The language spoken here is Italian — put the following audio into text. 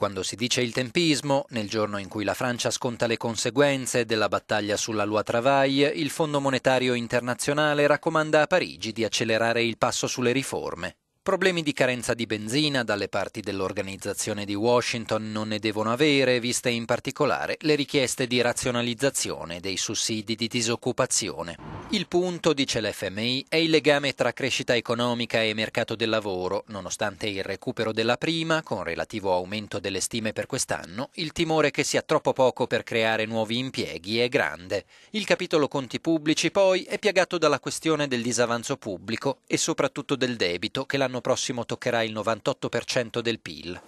Quando si dice il tempismo, nel giorno in cui la Francia sconta le conseguenze della battaglia sulla Loi Travail, il Fondo Monetario Internazionale raccomanda a Parigi di accelerare il passo sulle riforme. Problemi di carenza di benzina dalle parti dell'organizzazione di Washington non ne devono avere, viste in particolare le richieste di razionalizzazione dei sussidi di disoccupazione. Il punto, dice l'FMI, è il legame tra crescita economica e mercato del lavoro. Nonostante il recupero della prima, con relativo aumento delle stime per quest'anno, il timore che sia troppo poco per creare nuovi impieghi è grande. Il capitolo conti pubblici, poi, è piegato dalla questione del disavanzo pubblico e soprattutto del debito, che l'anno prossimo toccherà il 98% del PIL.